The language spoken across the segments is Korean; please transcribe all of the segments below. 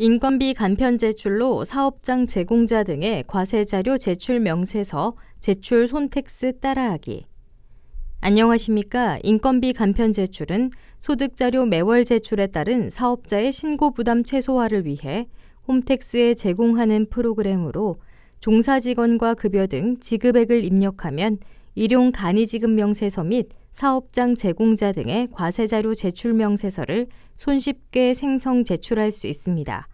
인건비 간편 제출로 사업장 제공자 등의 과세 자료 제출 명세서, 제출 손택스 따라하기. 안녕하십니까. 인건비 간편 제출은 소득 자료 매월 제출에 따른 사업자의 신고 부담 최소화를 위해 홈택스에 제공하는 프로그램으로 종사 직원과 급여 등 지급액을 입력하면 일용 간이지급 명세서 및 사업장 제공자 등의 과세자료 제출 명세서를 손쉽게 생성 제출할 수 있습니다.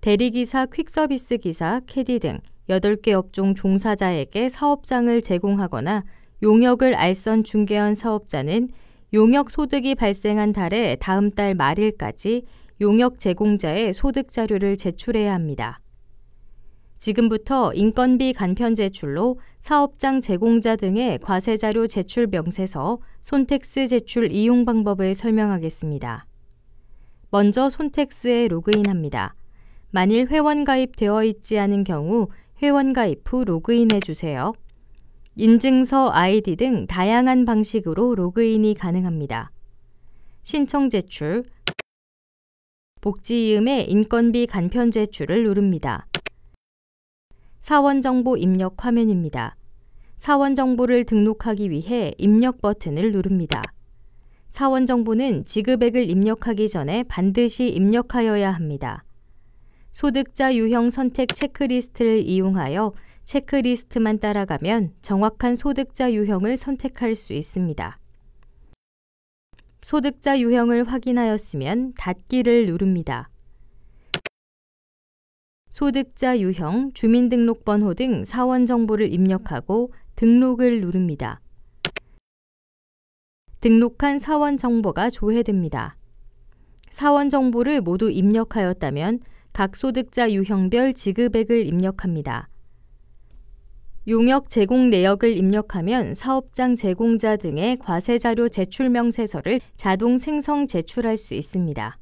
대리기사, 퀵서비스 기사, 캐디 등 8개 업종 종사자에게 사업장을 제공하거나 용역을 알선 중개한 사업자는 용역 소득이 발생한 달의 다음 달 말일까지 용역 제공자의 소득 자료를 제출해야 합니다. 지금부터 인건비 간편 제출로 사업장 제공자 등의 과세자료 제출 명세서 손택스 제출 이용 방법을 설명하겠습니다. 먼저 손택스에 로그인합니다. 만일 회원 가입되어 있지 않은 경우 회원 가입 후 로그인해 주세요. 인증서 아이디 등 다양한 방식으로 로그인이 가능합니다. 신청 제출, 복지이음에 인건비 간편 제출을 누릅니다. 사원정보 입력 화면입니다. 사원정보를 등록하기 위해 입력 버튼을 누릅니다. 사원정보는 지급액을 입력하기 전에 반드시 입력하여야 합니다. 소득자 유형 선택 체크리스트를 이용하여 체크리스트만 따라가면 정확한 소득자 유형을 선택할 수 있습니다. 소득자 유형을 확인하였으면 닫기를 누릅니다. 소득자 유형, 주민등록번호 등 사원 정보를 입력하고 등록을 누릅니다. 등록한 사원 정보가 조회됩니다. 사원 정보를 모두 입력하였다면 각 소득자 유형별 지급액을 입력합니다. 용역 제공 내역을 입력하면 사업장 제공자 등의 과세자료 제출 명세서를 자동 생성 제출할 수 있습니다.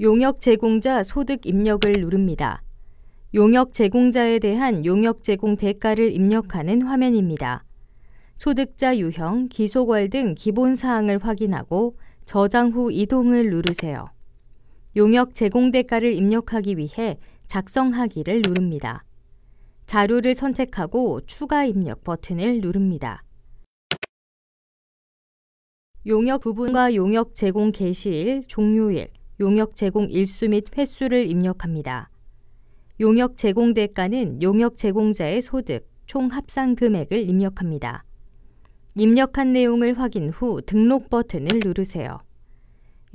용역 제공자 소득 입력을 누릅니다. 용역 제공자에 대한 용역 제공 대가를 입력하는 화면입니다. 소득자 유형, 기소월 등 기본 사항을 확인하고 저장 후 이동을 누르세요. 용역 제공 대가를 입력하기 위해 작성하기를 누릅니다. 자료를 선택하고 추가 입력 버튼을 누릅니다. 용역 부분과 용역 제공 개시일, 종료일, 용역 제공 일수 및 횟수를 입력합니다. 용역 제공 대가는 용역 제공자의 소득, 총 합산 금액을 입력합니다. 입력한 내용을 확인 후 등록 버튼을 누르세요.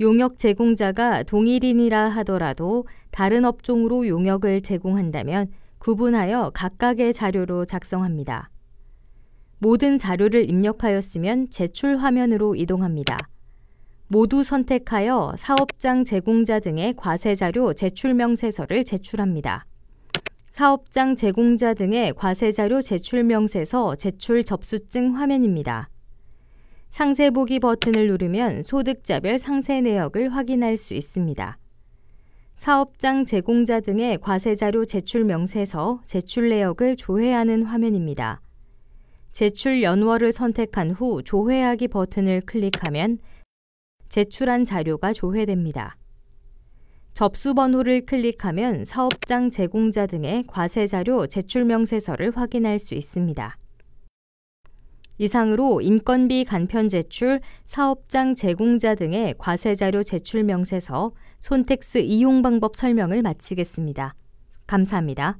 용역 제공자가 동일인이라 하더라도 다른 업종으로 용역을 제공한다면 구분하여 각각의 자료로 작성합니다. 모든 자료를 입력하였으면 제출 화면으로 이동합니다. 모두 선택하여 사업장 제공자 등의 과세자료 제출명세서를 제출합니다. 사업장 제공자 등의 과세자료 제출명세서 제출 접수증 화면입니다. 상세 보기 버튼을 누르면 소득자별 상세 내역을 확인할 수 있습니다. 사업장 제공자 등의 과세자료 제출 명세서 제출 내역을 조회하는 화면입니다. 제출 연월을 선택한 후 조회하기 버튼을 클릭하면 제출한 자료가 조회됩니다. 접수 번호를 클릭하면 사업장 제공자 등의 과세 자료 제출 명세서를 확인할 수 있습니다. 이상으로 인건비 간편 제출, 사업장 제공자 등의 과세 자료 제출 명세서, 손택스 이용 방법 설명을 마치겠습니다. 감사합니다.